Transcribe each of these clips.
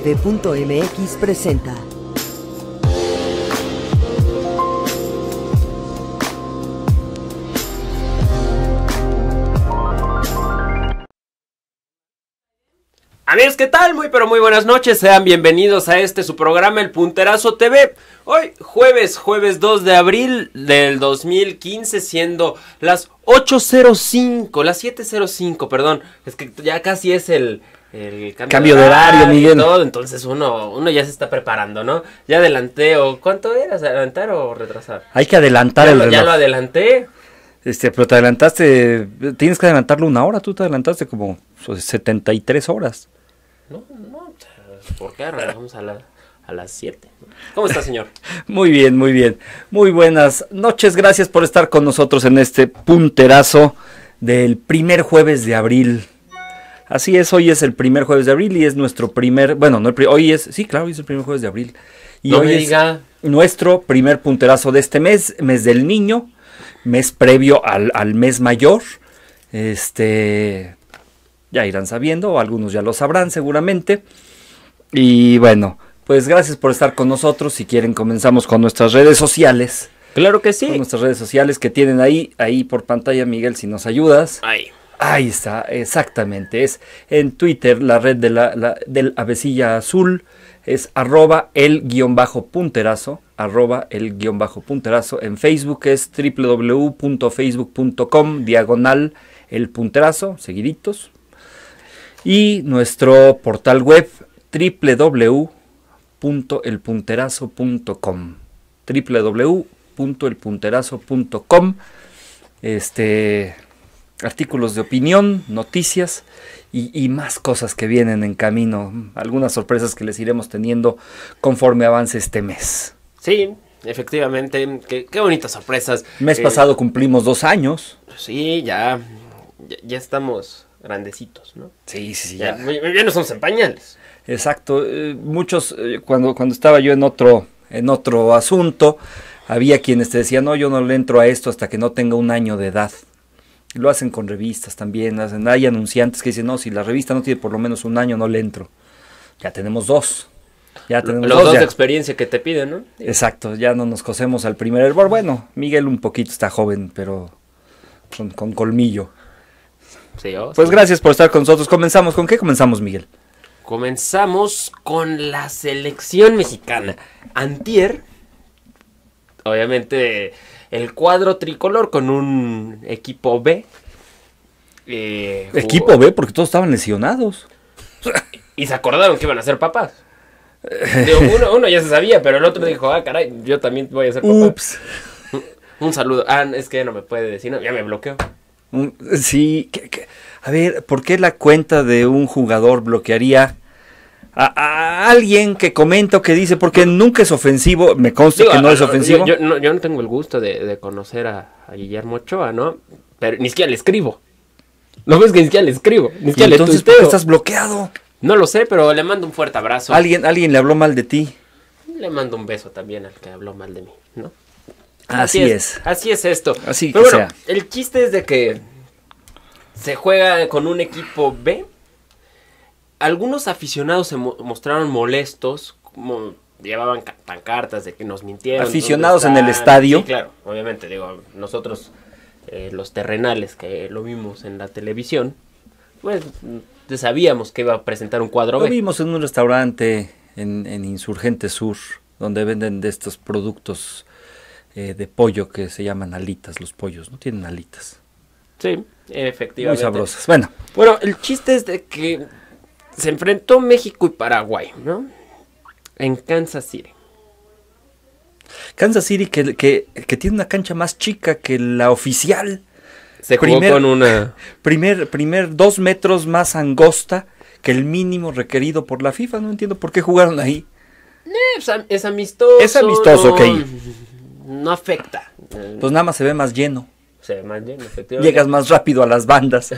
TV.mx presenta. Amigos, ¿qué tal? Muy pero muy buenas noches, sean bienvenidos a este su programa El Punterazo TV. Hoy jueves, jueves 2 de abril del 2015, siendo las 8.05, las 7.05, perdón, es que ya casi es el, el cambio, de horario, Miguel. entonces uno, uno ya se está preparando, ¿no? Ya adelanté, o ¿cuánto era? ¿Adelantar o retrasar? Hay que adelantar el reloj. Ya lo adelanté. Este, pero te adelantaste, tienes que adelantarlo una hora, tú te adelantaste como 73 horas. No, no, ¿por qué Vamos a a las 7. ¿Cómo está, señor? muy bien, muy bien. Muy buenas noches. Gracias por estar con nosotros en este punterazo del primer jueves de abril Así es, hoy es el primer jueves de abril y es nuestro primer, bueno, no el, hoy es, sí, claro, hoy es el primer jueves de abril. Y hoy es nuestro primer punterazo de este mes, mes del niño, mes previo al, mes mayor. Este, ya irán sabiendo, algunos ya lo sabrán seguramente. Y bueno, pues gracias por estar con nosotros. Si quieren, comenzamos con nuestras redes sociales. Claro que sí. Con nuestras redes sociales que tienen ahí, ahí por pantalla, Miguel, si nos ayudas. Ahí. Ahí está, exactamente. Es en Twitter, la red de del avecilla azul es arroba el guión bajo punterazo, arroba el guión bajo punterazo. En Facebook es www.facebook.com diagonal el punterazo, seguiditos. Y nuestro portal web www.elpunterazo.com www.elpunterazo.com Este artículos de opinión, noticias y, más cosas que vienen en camino, algunas sorpresas que les iremos teniendo conforme avance este mes. Sí, efectivamente, qué, bonitas sorpresas. Mes eh, pasado cumplimos dos años. Sí, ya, ya, estamos grandecitos, ¿no? Sí, sí, Ya, no somos en pañales. Exacto, eh, muchos, eh, cuando, cuando estaba yo en otro, en otro asunto, había quienes te decían, no, yo no le entro a esto hasta que no tenga un año de edad. Lo hacen con revistas también, hacen, hay anunciantes que dicen, no, si la revista no tiene por lo menos un año, no le entro. Ya tenemos dos. Ya tenemos Los dos, de experiencia que te piden, ¿no? Exacto, ya no nos cosemos al primer hervor. Bueno, Miguel un poquito está joven, pero con, colmillo. Oh, pues gracias por estar con nosotros. Comenzamos, ¿con qué comenzamos, Miguel? Comenzamos con la selección mexicana. Antier, obviamente el cuadro tricolor con un equipo B. Eh, equipo B, porque todos estaban lesionados. Y se acordaron que iban a ser papás. uno, ya se sabía, pero el otro dijo, ah, caray, yo también voy a ser papá. Un saludo. Ah, es que no me puede decir, no, ya me bloqueó. Sí, a ver, ¿por qué la cuenta de un jugador bloquearía a, alguien que comenta o que dice, porque nunca es ofensivo, me consta que no es ofensivo. Yo, no, tengo el gusto de, conocer a, Guillermo Ochoa, ¿no? Pero ni siquiera le escribo. ¿No ves que ni siquiera le escribo. entonces ¿por estás bloqueado. No lo sé, pero le mando un fuerte abrazo. ¿Alguien, alguien le habló mal de ti. Le mando un beso también al que habló mal de mí, ¿no? Así, es, Así es esto. Así pero sea. el chiste es de que se juega con un equipo B algunos aficionados se mostraron molestos, como llevaban pancartas de que nos mintieron. Aficionados en el estadio. Sí, claro, obviamente, digo, nosotros, eh, los terrenales que lo vimos en la televisión, pues mm, sabíamos que iba a presentar un cuadro. Lo vimos en un restaurante en, Insurgente Sur, donde venden de estos productos eh, de pollo que se llaman alitas, los pollos, ¿no? Tienen alitas. Sí, efectivamente. Muy sabrosas. Bueno. Bueno, el chiste es de que se enfrentó México y Paraguay, ¿no? En Kansas City. Kansas City que, que, tiene una cancha más chica que la oficial. Se jugó con una... Primer, primer dos metros más angosta que el mínimo requerido por la FIFA. No entiendo por qué jugaron ahí. Es, amistoso. Es amistoso, No afecta. Pues nada más se ve más lleno. Llegas más rápido a las bandas.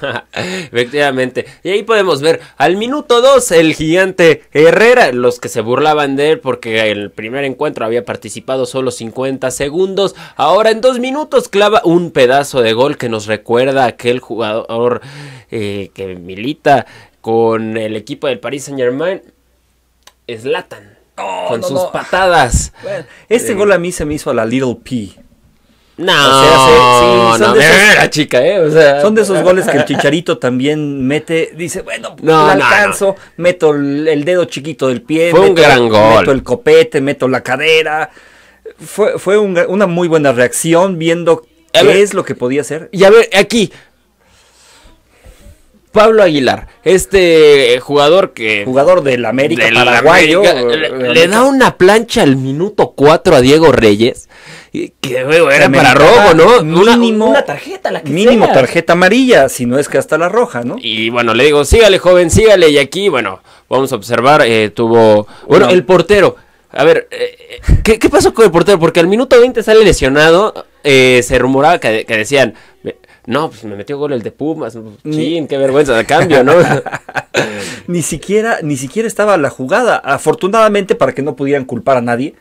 efectivamente. Y ahí podemos ver al minuto 2 el gigante Herrera, los que se burlaban de él porque en el primer encuentro había participado solo 50 segundos. Ahora en dos minutos clava un pedazo de gol que nos recuerda a aquel jugador eh, que milita con el equipo del Paris Saint Germain, Zlatan. Oh, con sus patadas. este eh. gol a mí se me hizo a la Little P. No, son de esos, chica, ¿eh? son de esos goles que el chicharito también mete. Dice, bueno, pues, no, alcanzo, meto el, dedo chiquito del pie. meto, un gran el copete, meto la cadera. Fue, una muy buena reacción viendo qué es lo que podía hacer. Y a ver, aquí. Pablo Aguilar, este jugador que. Jugador del América paraguayo. le, le da una plancha al minuto 4 a Diego Reyes que era para rojo, ¿no? Mínimo, una, tarjeta, la que Mínimo tarjeta amarilla, si no es que hasta la roja, ¿no? Y bueno, le digo, sígale, joven, sígale. Y aquí, bueno, vamos a observar, eh, tuvo. Bueno, el portero. A ver, eh, eh, ¿qué, pasó con el portero? Porque al minuto 20 sale lesionado. se rumoraba que, que decían, no, pues me metió gol el de Pumas. Chin, qué vergüenza de cambio, ¿no? ni siquiera, ni siquiera estaba la jugada. Afortunadamente, para que no pudieran culpar a nadie,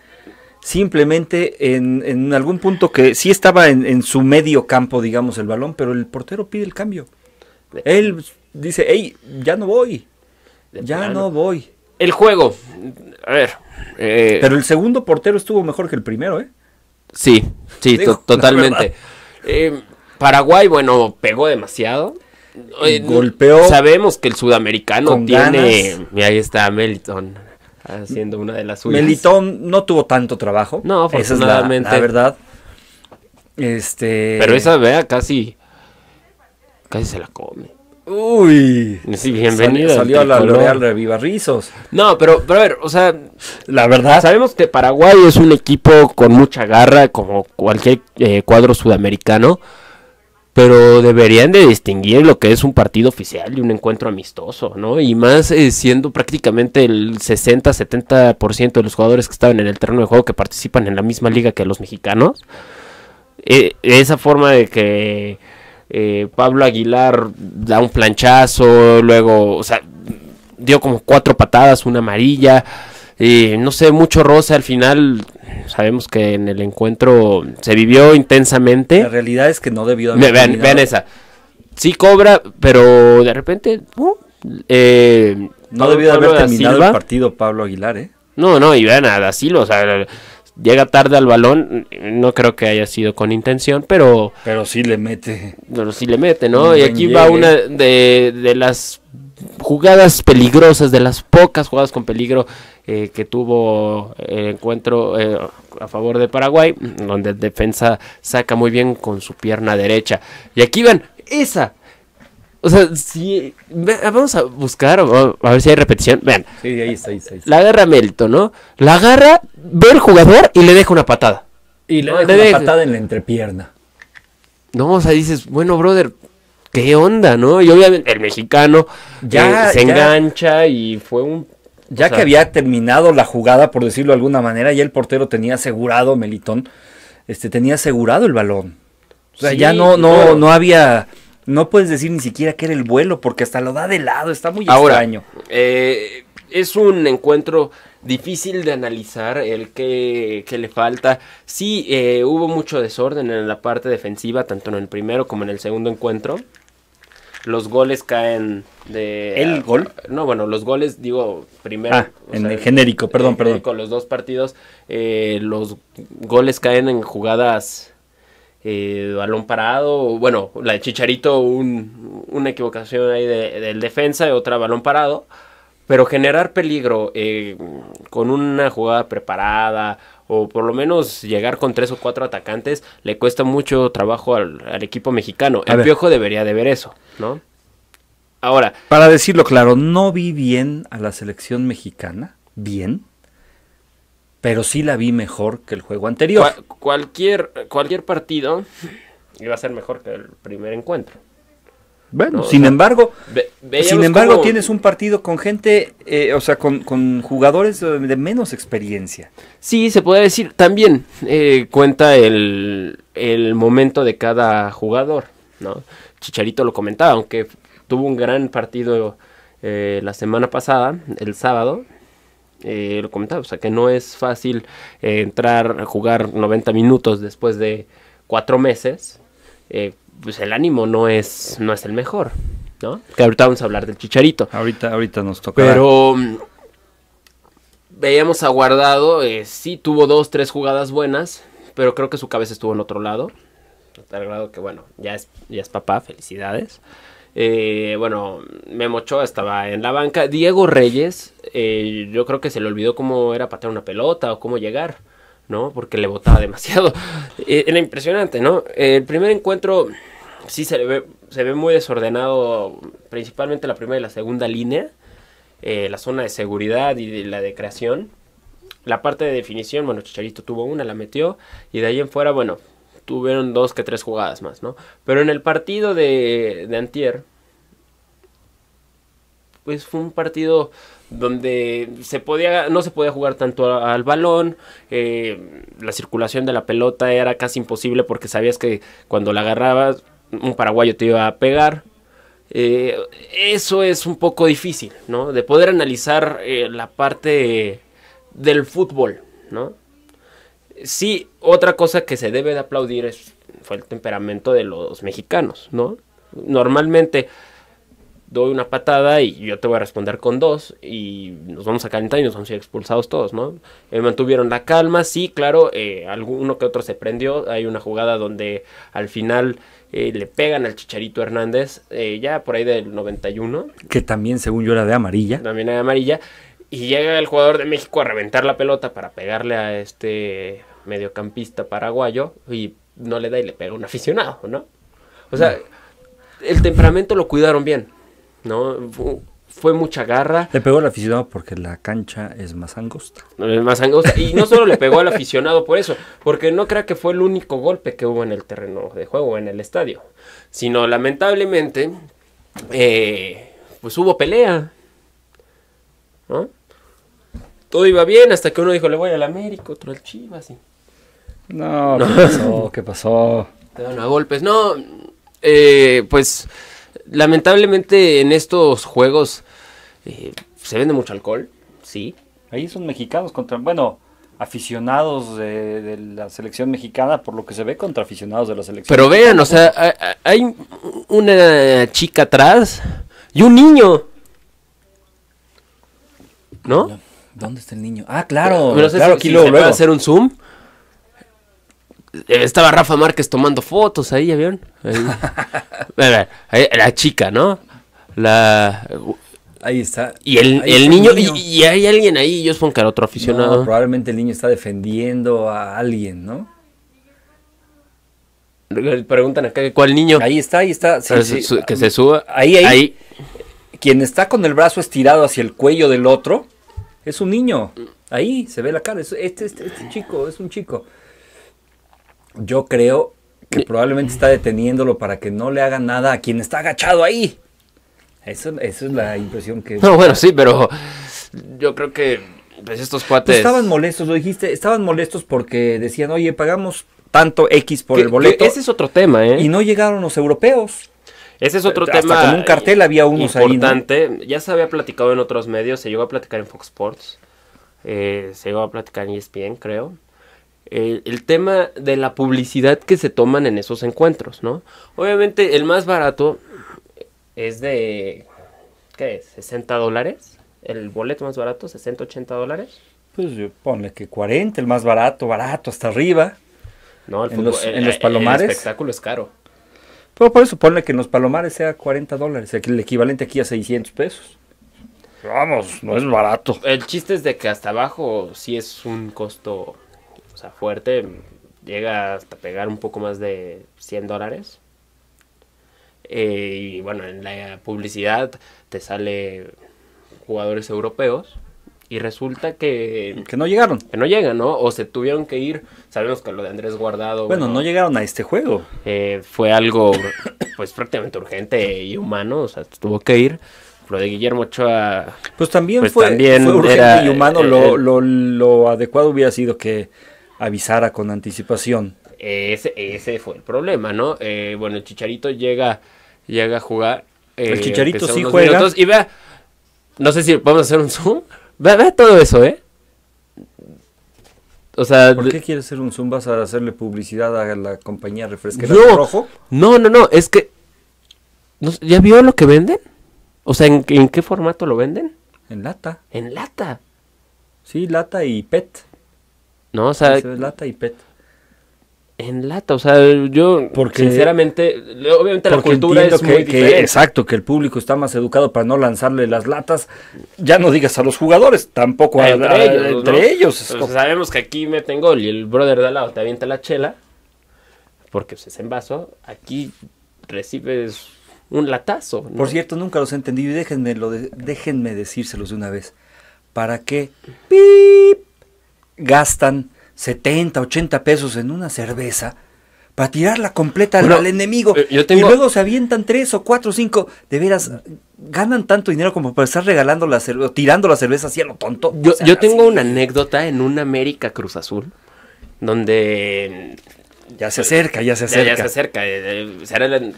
simplemente en, algún punto que sí estaba en, su medio campo, digamos, el balón, pero el portero pide el cambio. Él dice, hey, ya no voy, ya no voy. El juego, a ver. Eh, pero el segundo portero estuvo mejor que el primero, ¿eh? Sí, sí, totalmente. Em, Paraguay, bueno, pegó demasiado. Eh, golpeó. Sabemos que el sudamericano tiene. Y ahí está Meliton haciendo una de las suyas. Melitón no tuvo tanto trabajo. No, afortunadamente. Esa es la, verdad. Este... Pero esa vea casi. Casi se la come. Uy. Sí, bienvenida. Salió, a la L'Oreal Rizos. No, pero, pero a ver, o sea. La verdad. Sabemos que Paraguay es un equipo con mucha garra, como cualquier eh, cuadro sudamericano pero deberían de distinguir lo que es un partido oficial y un encuentro amistoso, ¿no? Y más eh, siendo prácticamente el 60-70% de los jugadores que estaban en el terreno de juego que participan en la misma liga que los mexicanos. Eh, esa forma de que eh, Pablo Aguilar da un planchazo, luego, o sea, dio como cuatro patadas, una amarilla, no sé, mucho rosa al final Sabemos que en el encuentro se vivió intensamente. La realidad es que no debió haber. terminado. vean esa. Sí cobra, pero de repente. Uh, eh, no debió haber terminado el partido Pablo Aguilar, ¿eh? No, no, y vean a Da o sea, llega tarde al balón, no creo que haya sido con intención, pero... Pero sí le mete. Pero sí le mete, ¿no? Y aquí va una de, de las jugadas peligrosas, de las pocas jugadas con peligro eh, que tuvo el eh, encuentro eh, a favor de Paraguay, donde defensa saca muy bien con su pierna derecha. Y aquí ven, esa. O sea, si vamos a buscar, a ver si hay repetición. Vean. Sí, ahí está, ahí está, La agarra Melto ¿no? La agarra, ve el jugador y le deja una patada. Y le, deja una patada en la entrepierna. No, o sea, dices, bueno, brother, ¿qué onda, no? Y obviamente el mexicano se engancha y fue un ya que había terminado la jugada, por decirlo de alguna manera, y el portero tenía asegurado, Melitón, este, tenía asegurado el balón. O sea, ya no, no, no había. No puedes decir ni siquiera que era el vuelo, porque hasta lo da de lado, está muy Ahora, extraño. Eh, es un encuentro difícil de analizar el que, le falta. Sí, eh, hubo mucho desorden en la parte defensiva, tanto en el primero como en el segundo encuentro los goles caen de... ¿El gol? No, bueno, los goles, digo, primero... Ah, en el genérico, perdón, perdón. Con los dos partidos, eh, los goles caen en jugadas eh, de balón parado, bueno, la de Chicharito, una equivocación ahí de, del defensa y otra balón parado, pero generar peligro eh, con una jugada preparada o por lo menos llegar con tres o cuatro atacantes, le cuesta mucho trabajo al, equipo mexicano. el Piojo debería de ver eso, ¿no? Ahora. Para decirlo claro, no vi bien a la selección mexicana, bien, pero sí la vi mejor que el juego anterior. cualquier, cualquier partido iba a ser mejor que el primer encuentro. Bueno, sin embargo, sin embargo tienes un partido con gente, eh, o sea, con, jugadores de menos experiencia. Sí, se puede decir. También eh, cuenta el, momento de cada jugador, ¿no? Chicharito lo comentaba, aunque tuvo un gran partido eh, la semana pasada, el sábado, lo comentaba, o sea que no es fácil entrar a jugar 90 minutos después de cuatro meses. Eh, pues el ánimo no es, no es el mejor, ¿no? Que ahorita vamos a hablar del chicharito. Ahorita, ahorita nos toca. Pero mm, veíamos aguardado, eh, sí tuvo dos, tres jugadas buenas, pero creo que su cabeza estuvo en otro lado. Tal grado que, bueno, ya es, ya es papá, felicidades. Eh, bueno, Memo estaba en la banca. Diego Reyes, eh, yo creo que se le olvidó cómo era patear una pelota o cómo llegar, ¿no? Porque le botaba demasiado. era impresionante, ¿no? El primer encuentro sí se ve, se ve muy desordenado, principalmente la primera y la segunda línea, eh, la zona de seguridad y la de creación. La parte de definición, bueno, Chicharito tuvo una, la metió, y de ahí en fuera, bueno, tuvieron dos que tres jugadas más, ¿no? Pero en el partido de, de Antier, pues fue un partido donde se podía, no se podía jugar tanto al balón, eh, la circulación de la pelota era casi imposible porque sabías que cuando la agarrabas un paraguayo te iba a pegar. Eh, eso es un poco difícil, ¿no? De poder analizar eh, la parte del fútbol, ¿no? Sí, otra cosa que se debe de aplaudir es, fue el temperamento de los mexicanos, ¿no? Normalmente doy una patada y yo te voy a responder con dos y nos vamos a calentar y nos vamos a ir expulsados todos, ¿no? Eh, mantuvieron la calma, sí, claro, eh, alguno que otro se prendió, hay una jugada donde al final eh, le pegan al Chicharito Hernández, eh, ya por ahí del 91. Que también según yo era de amarilla. También era de amarilla. Y llega el jugador de México a reventar la pelota para pegarle a este mediocampista paraguayo y no le da y le pega un aficionado, ¿no? O sea, el temperamento lo cuidaron bien ¿no? Fue, mucha garra. Le pegó al aficionado porque la cancha es más angosta. más angosta. Y no solo le pegó al aficionado por eso, porque no crea que fue el único golpe que hubo en el terreno de juego, en el estadio, sino lamentablemente, eh, pues hubo pelea. ¿No? Todo iba bien hasta que uno dijo, le voy al América, otro al Chivas. No, no. pasó? ¿Qué pasó? Te dan a golpes. No, eh, pues lamentablemente en estos juegos eh, se vende mucho alcohol, sí. Ahí son mexicanos contra, bueno, aficionados de, la selección mexicana, por lo que se ve contra aficionados de la selección. Pero vean, o sea, hay una chica atrás y un niño. ¿No? ¿Dónde está el niño? Ah, claro. hacer un zoom estaba Rafa Márquez tomando fotos ahí, ¿ya vieron? la, chica, ¿no? La... Ahí está. Y el, niño, Y, hay alguien ahí, yo supongo que era otro aficionado. probablemente el niño está defendiendo a alguien, ¿no? preguntan acá, ¿cuál niño? Ahí está, ahí está. Ah, que se suba. Ahí, ahí, Quien está con el brazo estirado hacia el cuello del otro es un niño. Mm. Ahí se ve la cara. Este, este, este chico es un chico yo creo que probablemente está deteniéndolo para que no le haga nada a quien está agachado ahí. Eso, es la impresión que... No, bueno, sí, pero yo creo que pues, estos cuates... Pues estaban molestos, lo dijiste, estaban molestos porque decían, oye, pagamos tanto X por el boleto. Ese es otro tema, ¿eh? Y no llegaron los europeos. Ese es otro Hasta tema. Con un cartel había unos Ahí, Ya se había platicado en otros medios, se llegó a platicar en Fox Sports, eh, se llegó a platicar en ESPN, creo el tema de la publicidad que se toman en esos encuentros, ¿no? Obviamente el más barato es de, ¿qué es? ¿60 dólares? ¿El boleto más barato? ¿60, 80 dólares? Pues yo ponle que 40, el más barato, barato, hasta arriba. No, en, los, palomares. El espectáculo es caro. Pero por eso ponle que en los palomares sea 40 dólares, el equivalente aquí a 600 pesos. Vamos, no es barato. El chiste es de que hasta abajo sí es un costo o sea, fuerte, llega hasta pegar un poco más de 100 dólares. Eh, y bueno, en la publicidad te sale jugadores europeos y resulta que... Que no llegaron. Que no llegan, ¿no? O se tuvieron que ir, sabemos que lo de Andrés Guardado... Bueno, no llegaron a este juego. Eh, fue algo pues prácticamente urgente y humano, o sea, tuvo que ir lo de Guillermo Ochoa. Pues también pues, fue, también urgente y humano. Eh, lo, adecuado hubiera sido que avisara con anticipación. Ese, fue el problema, ¿no? Eh, bueno, el Chicharito llega, llega a jugar. Eh, el Chicharito sí juega. y vea, no sé si vamos a hacer un zoom. Vea, todo eso, ¿eh? O sea, ¿Por qué quieres hacer un zoom? ¿Vas a hacerle publicidad a la compañía refresquera rojo? No, no, no, es que... ¿Ya vio lo que venden? O sea, ¿en, qué formato lo venden? En lata. En lata. Sí, lata y PET. ¿No? O sea. lata y pet. En lata, o sea, yo porque, sinceramente, obviamente la cultura es que, muy diferente. exacto, que el público está más educado para no lanzarle las latas, ya no digas a los jugadores, tampoco a, entre ellos. sabemos que aquí meten gol y el brother de al lado te avienta la chela, porque se pues, es en vaso, aquí recibes un latazo. Por cierto, nunca los he entendido y déjenme, lo déjenme decírselos de una vez. ¿Para qué? ¡Pip! gastan 70, 80 pesos en una cerveza para tirarla completa al, enemigo. Eh, y luego se avientan tres o cuatro o cinco. De veras, ganan tanto dinero como para estar regalando la cerveza, tirando la cerveza así a lo tonto. Yo, tengo una anécdota en una América Cruz Azul, donde... Ya se acerca, ya se acerca. Ya, se acerca. Eh, eh, ¿Será el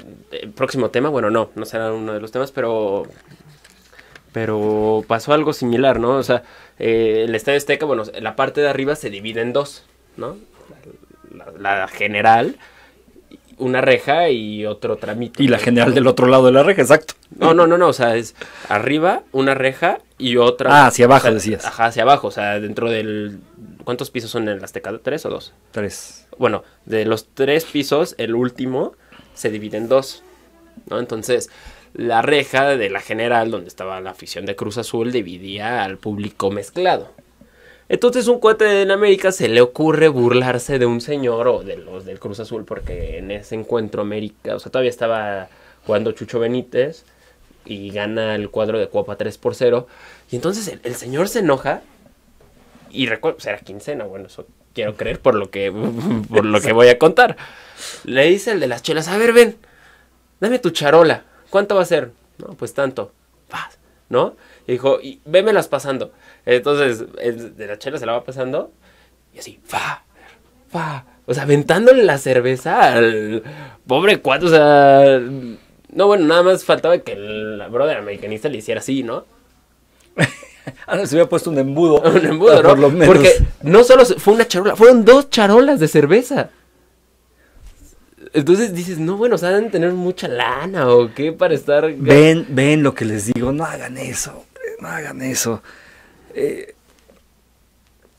próximo tema? Bueno, no, no será uno de los temas, pero pero pasó algo similar, ¿no? O sea, eh, el Estadio Azteca, bueno, la parte de arriba se divide en dos, ¿no? La, general, una reja y otro tramito. Y la general del otro lado de la reja, exacto. No, no, no, no, o sea, es arriba, una reja y otra. Ah, hacia abajo decías. Ajá, hacia abajo, o sea, dentro del... ¿Cuántos pisos son en el Azteca? ¿Tres o dos? Tres. Bueno, de los tres pisos, el último se divide en dos, ¿no? Entonces la reja de la general donde estaba la afición de Cruz Azul dividía al público mezclado. Entonces un cuate en América se le ocurre burlarse de un señor o de los del Cruz Azul porque en ese encuentro América, o sea, todavía estaba jugando Chucho Benítez y gana el cuadro de Copa 3 por 0. Y entonces el, señor se enoja y sea pues, era quincena, bueno, eso quiero creer por lo que por lo que voy a contar. Le dice el de las chelas, "A ver, ven. Dame tu charola." ¿Cuánto va a ser? No, pues tanto. ¿No? Y dijo, y vémelas pasando. Entonces, de la chela se la va pasando. Y así, va, va, O sea, aventándole la cerveza al pobre cuatro. O sea, no, bueno, nada más faltaba que el brother americanista le hiciera así, ¿no? Ahora se había puesto un embudo. Un embudo, ¿no? Por Porque no solo fue una charola, fueron dos charolas de cerveza. Entonces dices, no, bueno, o sea, deben tener mucha lana o qué para estar. Ven, ven lo que les digo, no hagan eso, no hagan eso. Eh,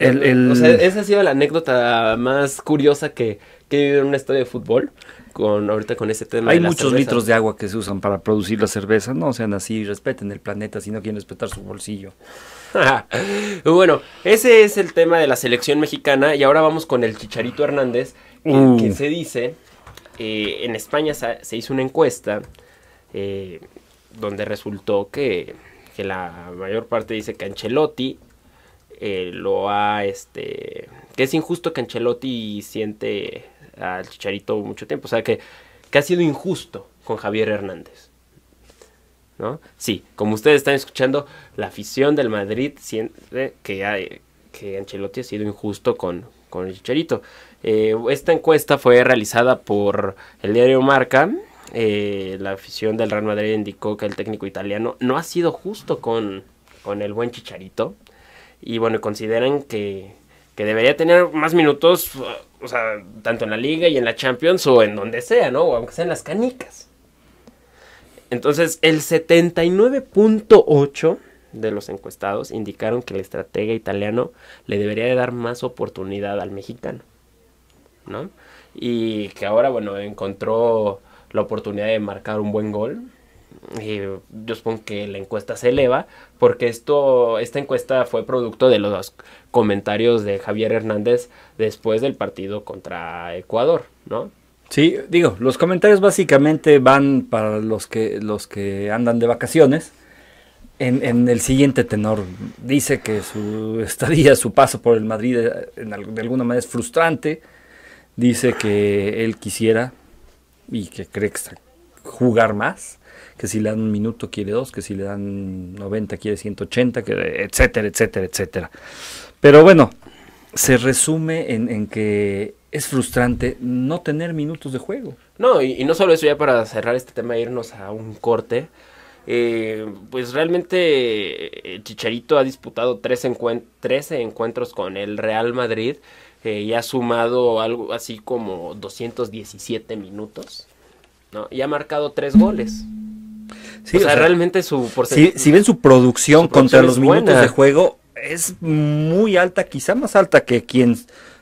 o sea, esa ha sido la anécdota más curiosa que, que he vivido en una estadio de fútbol. Con, ahorita con ese tema. Hay muchos litros de agua que se usan para producir la cerveza. No sean así, respeten el planeta si no quieren respetar su bolsillo. bueno, ese es el tema de la selección mexicana. Y ahora vamos con el Chicharito Hernández, que uh. se dice eh, en España se hizo una encuesta eh, donde resultó que, la mayor parte dice que Ancelotti eh, lo ha, este, que es injusto que Ancelotti siente al Chicharito mucho tiempo, o sea, que, ha sido injusto con Javier Hernández. ¿No? Sí, como ustedes están escuchando, la afición del Madrid siente que, que Ancelotti ha sido injusto con, con el Chicharito. Eh, esta encuesta fue realizada por el diario Marca. Eh, la afición del Real Madrid indicó que el técnico italiano no ha sido justo con, con el buen Chicharito. Y bueno, consideran que, debería tener más minutos, o sea, tanto en la liga y en la Champions o en donde sea, ¿no? O aunque sea en las canicas. Entonces, el 79.8 de los encuestados indicaron que el estratega italiano le debería dar más oportunidad al mexicano. Y que ahora, bueno, encontró la oportunidad de marcar un buen gol. Y yo supongo que la encuesta se eleva, porque esto, esta encuesta fue producto de los comentarios de Javier Hernández después del partido contra Ecuador, ¿no? Sí, digo, los comentarios básicamente van para los que, los que andan de vacaciones. En, el siguiente tenor. Dice que su estadía, su paso por el Madrid eh, de alguna manera es frustrante, dice que él quisiera y que cree que está jugar más, que si le dan un minuto quiere dos, que si le dan 90 quiere 180, que etcétera, etcétera, etcétera. Pero bueno, se resume en, que es frustrante no tener minutos de juego. No, y, no solo eso, ya para cerrar este tema e irnos a un corte. Eh, pues realmente eh, Chicharito ha disputado trece 13 encuentros con el Real Madrid eh, y ha sumado algo así como 217 minutos, ¿no? Y ha marcado tres goles. o, sea, realmente su Si, ven su producción, contra los minutos de juego, es muy alta, quizá más alta que quien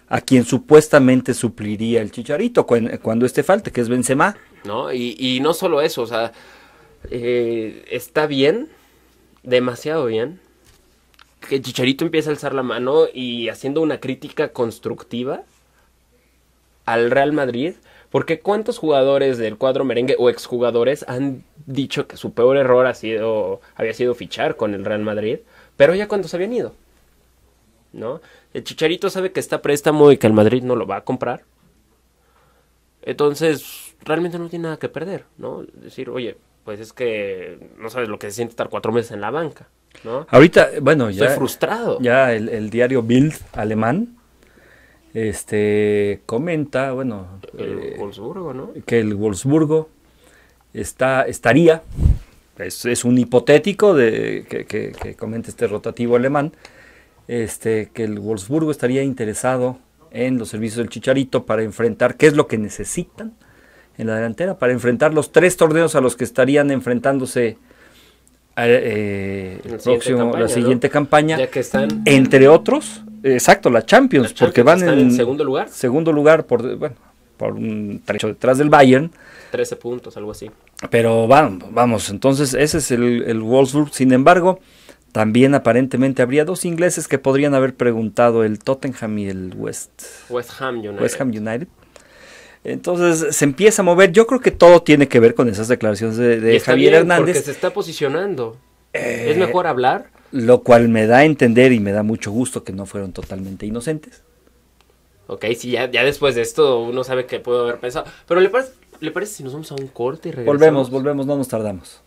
a quien supuestamente supliría el Chicharito cuando este falte, que es Benzema. No, y, no solo eso, o sea, eh, está bien, demasiado bien, que Chicharito empieza a alzar la mano y haciendo una crítica constructiva al Real Madrid, porque cuántos jugadores del cuadro merengue o exjugadores han dicho que su peor error ha sido, había sido fichar con el Real Madrid, pero ya cuando se habían ido, ¿no? El Chicharito sabe que está préstamo y que el Madrid no lo va a comprar. Entonces, realmente no tiene nada que perder, ¿no? Decir, oye, pues es que no sabes lo que se siente estar cuatro meses en la banca. Ahorita, bueno, ya. frustrado. Ya el, diario Bild alemán este, comenta, bueno. Eh, que el Wolfsburgo está, estaría. Es, es un hipotético de, que, comente este rotativo alemán. Este, que el Wolfsburgo estaría interesado en los servicios del Chicharito para enfrentar qué es lo que necesitan en la delantera, para enfrentar los tres torneos a los que estarían enfrentándose eh, la siguiente campaña, entre otros, exacto, la Champions, porque van en, segundo lugar. Segundo lugar por, bueno, por un trecho detrás del Bayern. 13 puntos, algo así. Pero vamos, entonces ese es el, el Wolfsburg. Sin embargo, también aparentemente habría dos ingleses que podrían haber preguntado el Tottenham y el West, West West Ham United entonces se empieza a mover. Yo creo que todo tiene que ver con esas declaraciones de, Javier Hernández. Porque se está posicionando. es eh, mejor hablar. Lo cual me da a entender y me da mucho gusto que no fueron totalmente inocentes. Ok, sí, ya, después de esto uno sabe que puedo haber pensado. Pero ¿le, parece, ¿le parece si nos vamos a un corte y regresamos? Volvemos, volvemos, no nos tardamos.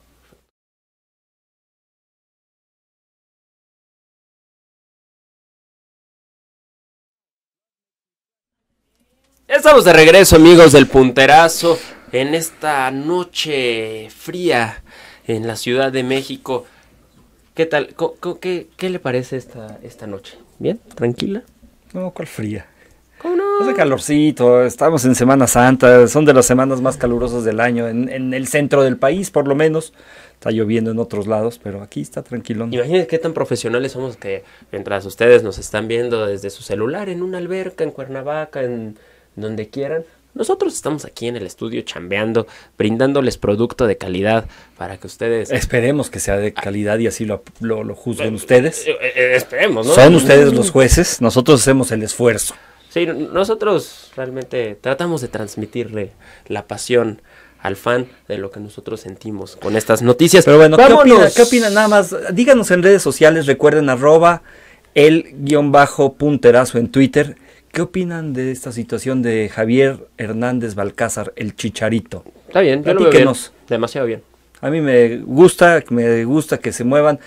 Estamos de regreso, amigos del Punterazo, en esta noche fría en la Ciudad de México. ¿Qué tal? ¿Qué, le parece esta, esta noche? ¿Bien? ¿Tranquila? No, ¿cuál fría? ¿Cómo no? Hace calorcito, estamos en Semana Santa, son de las semanas más calurosas del año, en, el centro del país por lo menos. Está lloviendo en otros lados, pero aquí está tranquilo. Imagínense qué tan profesionales somos que mientras ustedes nos están viendo desde su celular, en una alberca, en Cuernavaca, en donde quieran. Nosotros estamos aquí en el estudio chambeando, brindándoles producto de calidad para que ustedes... Esperemos que sea de calidad y así lo, juzguen ustedes. Eh, eh, eh, esperemos, ¿no? Son ustedes los jueces, nosotros hacemos el esfuerzo. Sí, nosotros realmente tratamos de transmitirle la pasión al fan de lo que nosotros sentimos con estas noticias. Pero bueno, ¿qué opinan? ¿qué Nada más, díganos en redes sociales, recuerden arroba el guión bajo punterazo en Twitter ¿Qué opinan de esta situación de Javier Hernández Balcázar, el chicharito? Está bien, yo lo veo demasiado bien. A mí me gusta, me gusta que se muevan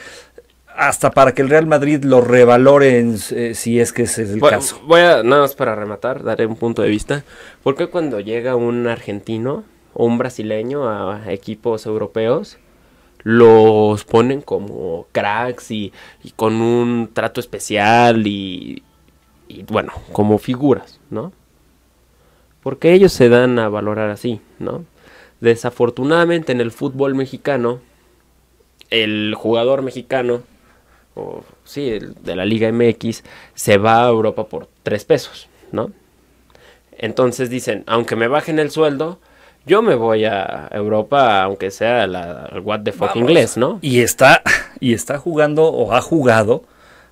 hasta para que el Real Madrid lo revaloren eh, si es que ese es el voy, caso. Voy a, nada más para rematar, daré un punto de vista. Porque cuando llega un argentino o un brasileño a equipos europeos, los ponen como cracks y con un trato especial y, y bueno, como figuras, ¿no? Porque ellos se dan a valorar así, ¿no? Desafortunadamente en el fútbol mexicano, el jugador mexicano, o sí, el de la Liga MX, se va a Europa por tres pesos, ¿no? Entonces dicen, aunque me bajen el sueldo, yo me voy a Europa, aunque sea al what the fuck inglés, ¿no? Y está, y está jugando o ha jugado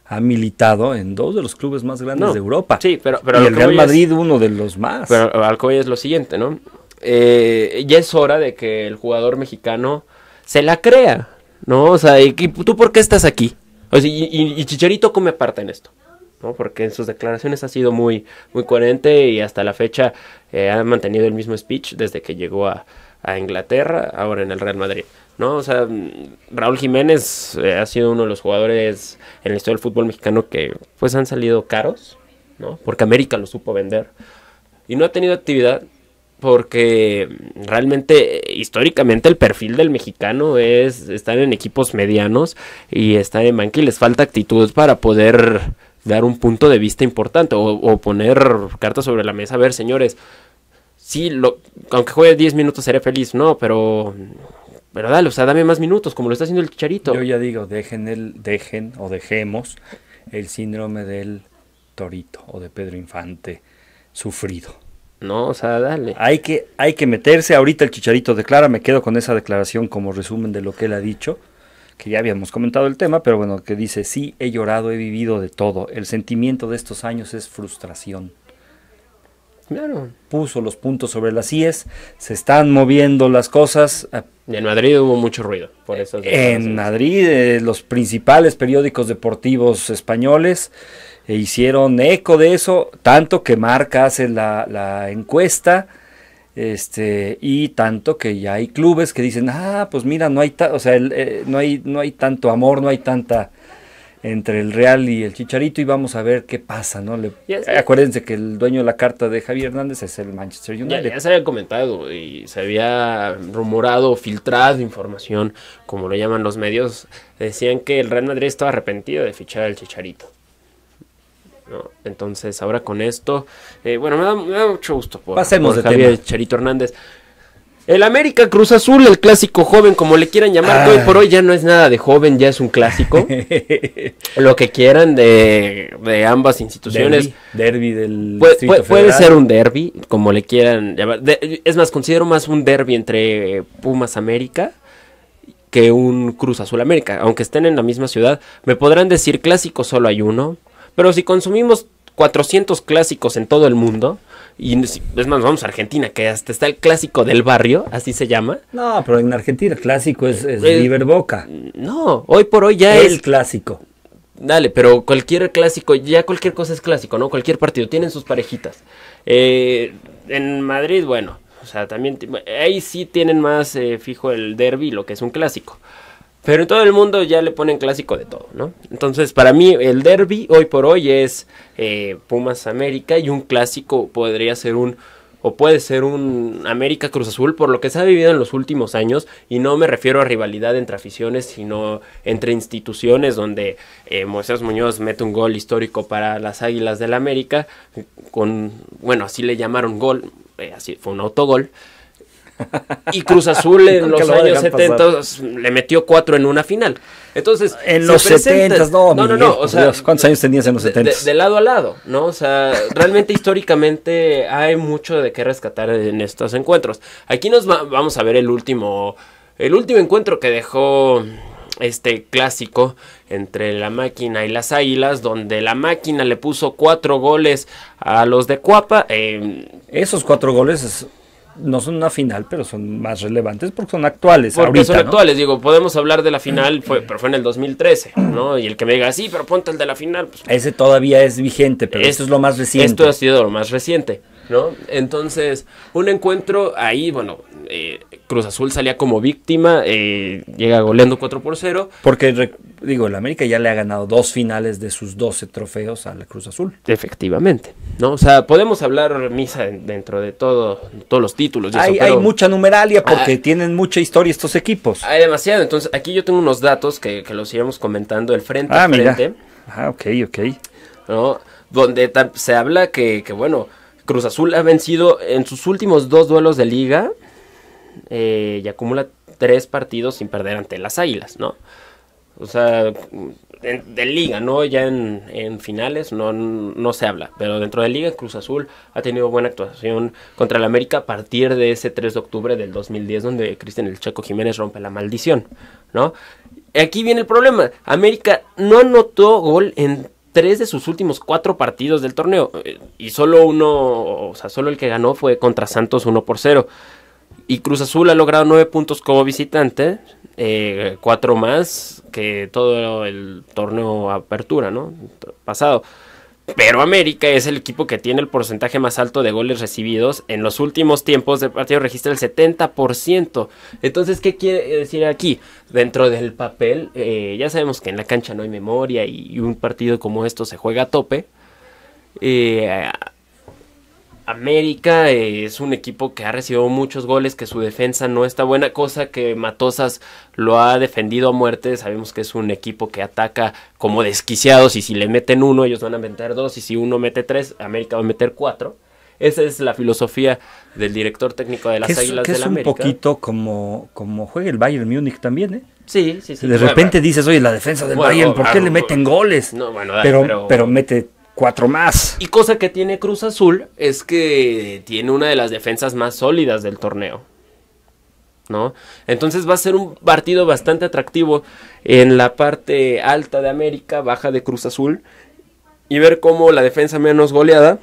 ha militado en dos de los clubes más grandes de Europa. Sí, pero, pero y el Real Madrid uno de los más. Pero Alcoy es lo siguiente, ¿no? Eh, ya es hora de que el jugador mexicano se la crea, ¿no? O sea, ¿y, tú por qué estás aquí? y, y, Chicharito come parte en esto, ¿no? Porque en sus declaraciones ha sido muy, muy coherente y hasta la fecha eh, ha mantenido el mismo speech desde que llegó a Inglaterra, ahora en el Real Madrid. ¿no? O sea, Raúl Jiménez eh, ha sido uno de los jugadores en la historia del fútbol mexicano que pues han salido caros, ¿no? Porque América lo supo vender. Y no ha tenido actividad porque realmente históricamente el perfil del mexicano es estar en equipos medianos y estar en banca y les falta actitud para poder dar un punto de vista importante o, poner cartas sobre la mesa. A ver, señores, sí, lo, aunque juegue 10 minutos seré feliz, no, pero pero dale, o sea, dame más minutos, como lo está haciendo el Chicharito. Yo ya digo, dejen, el, dejen o dejemos el síndrome del Torito o de Pedro Infante sufrido. No, o sea, dale. Hay que, hay que meterse. Ahorita el Chicharito declara, me quedo con esa declaración como resumen de lo que él ha dicho, que ya habíamos comentado el tema, pero bueno, que dice, sí, he llorado, he vivido de todo. El sentimiento de estos años es frustración. Puso los puntos sobre las IES, se están moviendo las cosas. en Madrid hubo mucho ruido, por eso. En Madrid, eh, los principales periódicos deportivos españoles hicieron eco de eso, tanto que Marca hace la, encuesta este y tanto que ya hay clubes que dicen ah pues mira no hay o sea eh, no hay no hay tanto amor no hay tanta entre el Real y el Chicharito y vamos a ver qué pasa, ¿no? acuérdense que el dueño de la carta de Javier Hernández es el Manchester United. Ya, se había comentado y se había rumorado, filtrado información, como lo llaman los medios, decían que el Real Madrid estaba arrepentido de fichar al Chicharito. Entonces, ahora con esto, eh, bueno, me da, mucho gusto Pasemos de Javier Chicharito Hernández. El América Cruz Azul, el clásico joven, como le quieran llamar, hoy ah. por hoy ya no es nada de joven, ya es un clásico. Lo que quieran de, ambas instituciones. Derby, del. puede ser un derby, como le quieran llamar. es más, considero más un derby entre Pumas América que un Cruz Azul América. Aunque estén en la misma ciudad, me podrán decir clásico solo hay uno. Pero si consumimos 400 clásicos en todo el mundo y es más, vamos a Argentina, que hasta está el clásico del barrio, así se llama. No, pero en Argentina el clásico es, eh, River Boca. No, hoy por hoy ya es. El clásico. Dale, pero cualquier clásico, ya cualquier cosa es clásico, ¿no? Cualquier partido, tienen sus parejitas. Eh, en Madrid, bueno, o sea, también ahí sí tienen más eh, fijo el derby, lo que es un clásico. Pero en todo el mundo ya le ponen clásico de todo, ¿no? Entonces, para mí, el derby hoy por hoy es eh, Pumas América y un clásico podría ser un. O puede ser un América Cruz Azul, por lo que se ha vivido en los últimos años, y no me refiero a rivalidad entre aficiones, sino entre instituciones, donde eh, Moisés Muñoz mete un gol histórico para las Águilas del América, con, bueno, así le llamaron gol, eh, así fue un autogol, y Cruz Azul en los años 70 le metió cuatro en una final. Entonces, en los 70 no, no, no, ¿cuántos años tenías en los 70 de, lado a lado, ¿no? O sea, realmente históricamente hay mucho de qué rescatar en estos encuentros. Aquí nos vamos a ver el último el último encuentro que dejó este clásico entre la máquina y las águilas, donde la máquina le puso cuatro goles a los de Cuapa. Eh, Esos cuatro goles no son una final, pero son más relevantes porque son actuales. Porque son actuales, digo, podemos hablar de la final, fue, pero fue en el 2013, ¿no? Y el que me diga, sí, pero ponte el de la final. Pues, Ese todavía es vigente, pero esto es lo más reciente. Esto ha sido lo más reciente, ¿no? Entonces, un encuentro ahí, bueno, eh, Cruz Azul salía como víctima, eh, llega goleando 4 por 0. Porque digo, el América ya le ha ganado dos finales de sus 12 trofeos a la Cruz Azul. Efectivamente, ¿no? O sea, podemos hablar misa dentro de todo, todos los títulos. hay, mucha numeralia ah. porque tienen mucha historia estos equipos. Hay demasiado, entonces aquí yo tengo unos datos que, los iremos comentando el frente a ah, frente. Ah, ok, ok. ¿no? Donde se habla que, bueno, Cruz Azul ha vencido en sus últimos dos duelos de liga eh, y acumula tres partidos sin perder ante las Águilas, ¿no? O sea, de, liga, ¿no? Ya en, finales no, no se habla, pero dentro de liga Cruz Azul ha tenido buena actuación contra el América a partir de ese 3 de octubre del 2010 donde Cristian El Chaco Jiménez rompe la maldición, ¿no? Aquí viene el problema, América no anotó gol en tres de sus últimos cuatro partidos del torneo. Eh, y solo uno, o sea, solo el que ganó fue contra Santos 1 por 0. Y Cruz Azul ha logrado nueve puntos como visitante, eh, cuatro más que todo el torneo apertura, ¿no? Pasado. Pero América es el equipo que tiene el porcentaje más alto de goles recibidos en los últimos tiempos de partido registra el 70%. Entonces, ¿qué quiere decir aquí? Dentro del papel, eh, ya sabemos que en la cancha no hay memoria y, un partido como esto se juega a tope. Eh, América eh, es un equipo que ha recibido muchos goles, que su defensa no está buena, cosa que Matosas lo ha defendido a muerte. Sabemos que es un equipo que ataca como desquiciados y si le meten uno, ellos van a meter dos y si uno mete tres, América va a meter cuatro. Esa es la filosofía del director técnico de las Águilas del la América. Es un poquito como, como juega el Bayern Múnich también, ¿eh? Sí, sí, sí. De repente dices, oye, la defensa del Bayern, ¿por qué le meten goles? No, dale, pero, pero mete cuatro más. Y cosa que tiene Cruz Azul es que tiene una de las defensas más sólidas del torneo. ¿No? Entonces va a ser un partido bastante atractivo en la parte alta de América, baja de Cruz Azul, y ver cómo la defensa menos goleada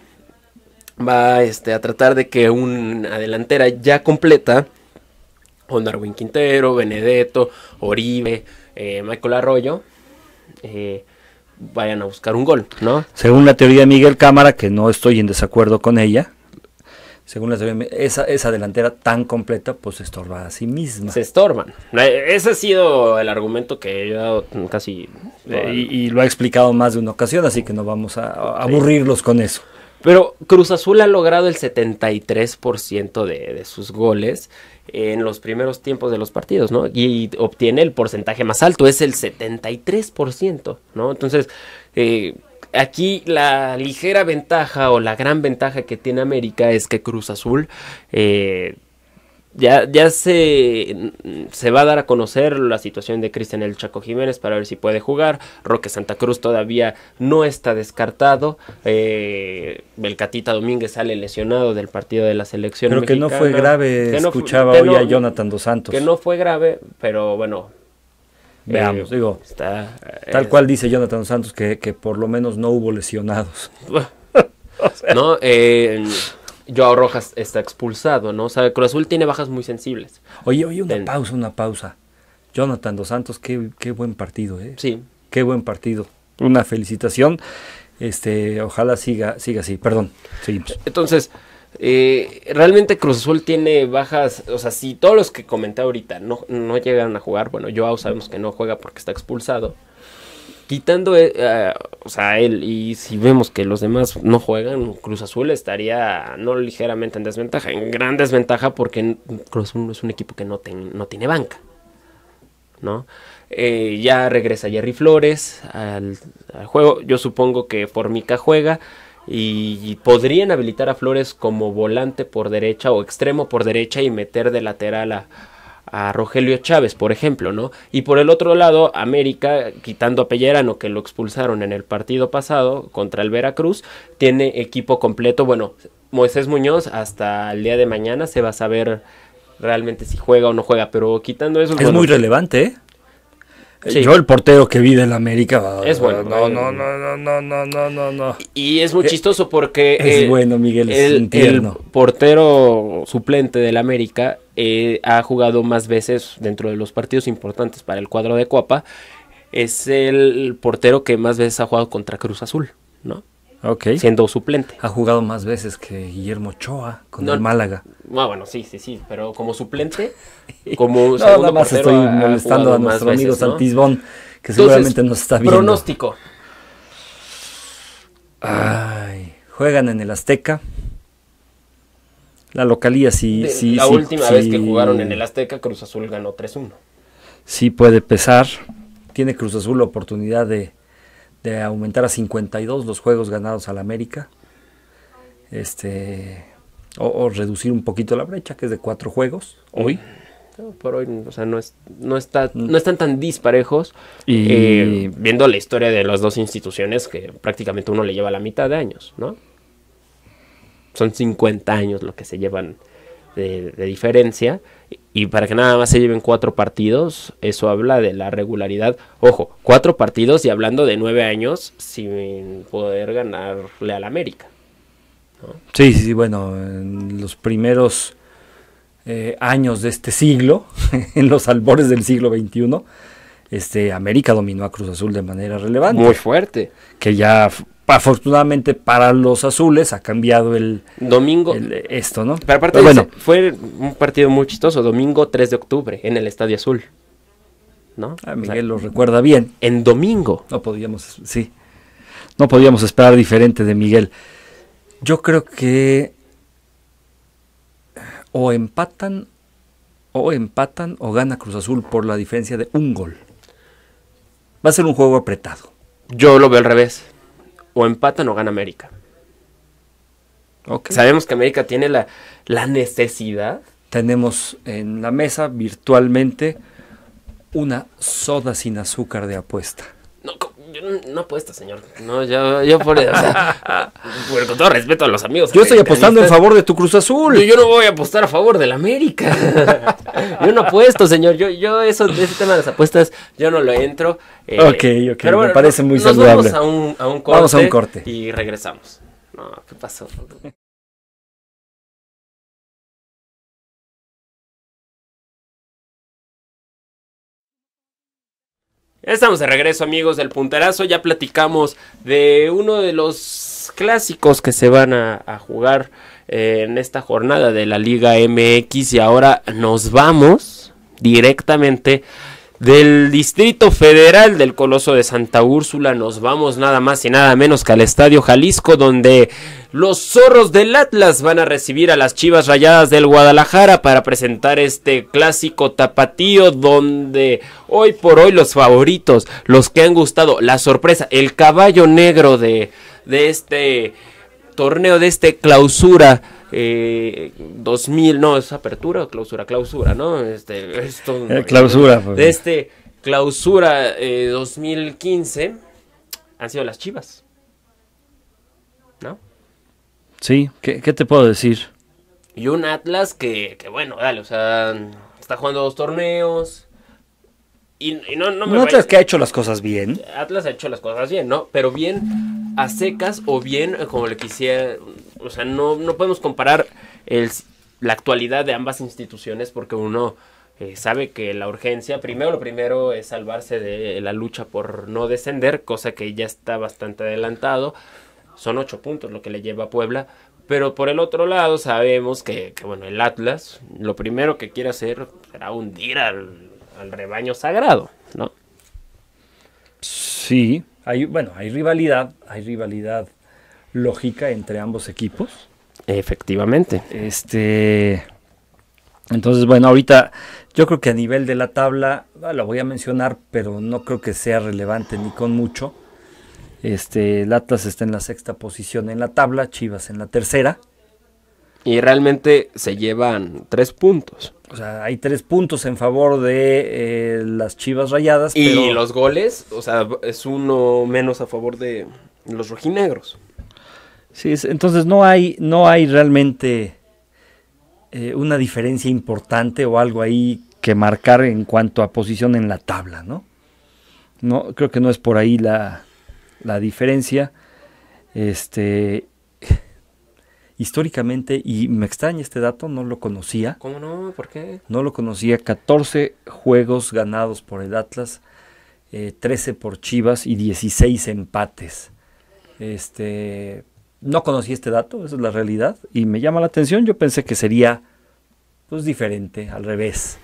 va este, a tratar de que una delantera ya completa, con Darwin Quintero, Benedetto, Oribe, eh, Michael Arroyo, eh, vayan a buscar un gol, ¿no? Según la teoría de Miguel Cámara, que no estoy en desacuerdo con ella, según la teoría, esa, esa delantera tan completa, pues se estorba a sí misma. Se estorban. Eh, ese ha sido el argumento que he dado casi... Eh, y, lo ha explicado más de una ocasión, así que no vamos a aburrirlos con eso. Pero Cruz Azul ha logrado el 73% de, de sus goles en los primeros tiempos de los partidos, ¿no? Y, obtiene el porcentaje más alto, es el 73%, ¿no? Entonces, eh, aquí la ligera ventaja o la gran ventaja que tiene América es que Cruz Azul... Eh, ya, ya se, se va a dar a conocer la situación de Cristian El Chaco Jiménez para ver si puede jugar. Roque Santa Cruz todavía no está descartado. Eh, Domínguez sale lesionado del partido de la selección. Pero que no fue grave, escuchaba hoy a Jonathan Dos Santos. Que no fue grave, pero bueno. Eh, Veamos, digo, tal eh, cual dice Jonathan Dos Santos que, que por lo menos no hubo lesionados. no, eh, Joao Rojas está expulsado, ¿no? O sea, Cruz Azul tiene bajas muy sensibles. Oye, oye, una pausa, una pausa. Jonathan Dos Santos, qué, buen partido, ¿eh? Sí. Qué buen partido. Una felicitación. Este, ojalá siga, siga así. Perdón, seguimos. Entonces, eh, realmente Cruz Azul tiene bajas, o sea, si todos los que comenté ahorita no, no a jugar, bueno, Joao sabemos que no juega porque está expulsado quitando, eh, eh, o sea, él, y si vemos que los demás no juegan, Cruz Azul estaría no ligeramente en desventaja, en gran desventaja porque Cruz Azul es un equipo que no, tiene banca, ¿no? Eh, ya regresa Jerry Flores al, juego, yo supongo que Formica juega y, podrían habilitar a Flores como volante por derecha o extremo por derecha y meter de lateral a, a Rogelio Chávez, por ejemplo, ¿no? Y por el otro lado, América, quitando a Pellerano, que lo expulsaron en el partido pasado contra el Veracruz, tiene equipo completo. Bueno, Moisés Muñoz hasta el día de mañana se va a saber realmente si juega o no juega, pero quitando eso... Es muy relevante, ¿eh? Yo el portero que vi del América es bueno. No, no, no, no, no, no, no, Y es muy eh, chistoso porque es eh, bueno Miguel es el, el portero suplente del América eh, ha jugado más veces dentro de los partidos importantes para el cuadro de Cuapa. es el portero que más veces ha jugado contra Cruz Azul, ¿no? Okay. Siendo suplente. Ha jugado más veces que Guillermo Choa con el Málaga. Ah, bueno, sí, sí, sí, pero como suplente, como no, nada más estoy molestando a nuestro amigo Santisbón, que seguramente nos está viendo. Pronóstico. Ay, juegan en el Azteca. La localía sí, La última vez que jugaron en el Azteca, Cruz Azul ganó 3-1. Sí puede pesar. Tiene Cruz Azul la oportunidad de, aumentar a 52 los juegos ganados al América. Este, o, reducir un poquito la brecha, que es de cuatro juegos hoy. por hoy, o sea, no, es, no, está, mm. no están tan disparejos. Y eh, viendo la historia de las dos instituciones, que prácticamente uno le lleva la mitad de años, ¿no? son 50 años lo que se llevan de, diferencia. Y para que nada más se lleven cuatro partidos, eso habla de la regularidad. Ojo, cuatro partidos y hablando de nueve años sin poder ganarle al América. Sí, sí, bueno, en los primeros eh, años de este siglo, en los albores del siglo XXI, este, América dominó a Cruz Azul de manera relevante. Muy fuerte. Que ya afortunadamente para los azules ha cambiado el domingo eh, esto, ¿no? Pero aparte bueno, fue un partido muy chistoso, domingo 3 de octubre en el Estadio Azul. ¿No? Ah, Miguel lo recuerda bien. En domingo. No podíamos, sí. No podíamos esperar diferente de Miguel. Yo creo que o empatan o empatan o gana Cruz Azul por la diferencia de un gol. Va a ser un juego apretado. Yo lo veo al revés o empatan o gana América. Sabemos que América tiene la necesidad. Tenemos en la mesa virtualmente una soda sin azúcar de apuesta yo no, apuesto, señor. No, yo, yo por, con todo respeto a los amigos. Yo estoy apostando en favor de tu Cruz Azul. Yo, no voy a apostar a favor del América. yo no apuesto, señor. Yo, yo eso, ese tema de las apuestas, yo no lo entro. Eh, ok, ok, pero me parece muy saludable. Vamos a un, corte. Vamos a un corte. Y regresamos. No, ¿qué pasó? Estamos de regreso amigos del punterazo, ya platicamos de uno de los clásicos que se van a, jugar eh, en esta jornada de la Liga MX y ahora nos vamos directamente a... Del Distrito Federal del Coloso de Santa Úrsula nos vamos nada más y nada menos que al Estadio Jalisco donde los zorros del Atlas van a recibir a las Chivas Rayadas del Guadalajara para presentar este clásico tapatío donde hoy por hoy los favoritos, los que han gustado, la sorpresa, el caballo negro de, de este torneo, de este clausura eh, 2000, no, es apertura o clausura, clausura, ¿no? Este, eh, clausura. Pues. De este clausura 2015 eh, han sido las Chivas. ¿No? Sí, ¿qué, te puedo decir? Y un Atlas que, que, bueno, dale, o sea, está jugando dos torneos. Y, y no, no me Atlas que ha hecho las cosas bien. Atlas ha hecho las cosas bien, ¿no? Pero bien a secas o bien como le quisiera o sea, no, podemos comparar la actualidad de ambas instituciones porque uno eh, sabe que la urgencia, primero lo primero es salvarse de la lucha por no descender, cosa que ya está bastante adelantado. Son ocho puntos lo que le lleva a Puebla, pero por el otro lado sabemos que, bueno, el Atlas lo primero que quiere hacer será hundir al, rebaño sagrado, ¿no? Sí, hay, bueno, hay rivalidad, hay rivalidad lógica entre ambos equipos. Efectivamente. Este. Entonces, bueno, ahorita yo creo que a nivel de la tabla, ah, la voy a mencionar, pero no creo que sea relevante ni con mucho. Este, el Atlas está en la sexta posición en la tabla, Chivas en la tercera. Y realmente se llevan tres puntos. O sea, hay tres puntos en favor de eh, las Chivas Rayadas. Y los goles, o sea, es uno menos a favor de los rojinegros entonces no hay, no hay realmente eh, una diferencia importante o algo ahí que marcar en cuanto a posición en la tabla, ¿no? No, creo que no es por ahí la, diferencia. Este, históricamente, y me extraña este dato, no lo conocía. ¿Cómo no? ¿Por qué? No lo conocía. 14 juegos ganados por el Atlas, 13 eh, por Chivas y 16 empates. Este, no conocí este dato, esa es la realidad, y me llama la atención. Yo pensé que sería pues diferente, al revés.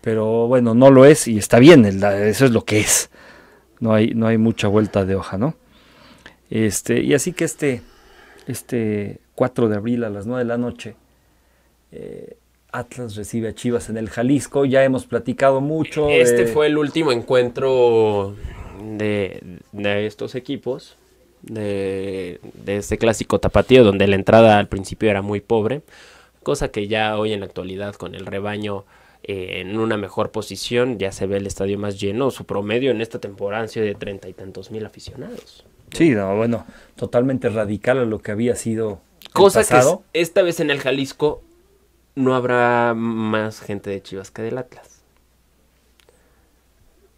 Pero bueno, no lo es y está bien, eso es lo que es. No hay, no hay mucha vuelta de hoja, ¿no? Este, y así que este, este 4 de abril a las 9 de la noche, eh, Atlas recibe a Chivas en el Jalisco. Ya hemos platicado mucho. Este fue el último encuentro de, de estos equipos de, ese clásico tapatío donde la entrada al principio era muy pobre, cosa que ya hoy en la actualidad con el rebaño eh, en una mejor posición ya se ve el estadio más lleno, su promedio en esta temporada de treinta y tantos mil aficionados. Sí, no, bueno, totalmente radical a lo que había sido. Cosa que esta vez en el Jalisco no habrá más gente de Chivas que del Atlas.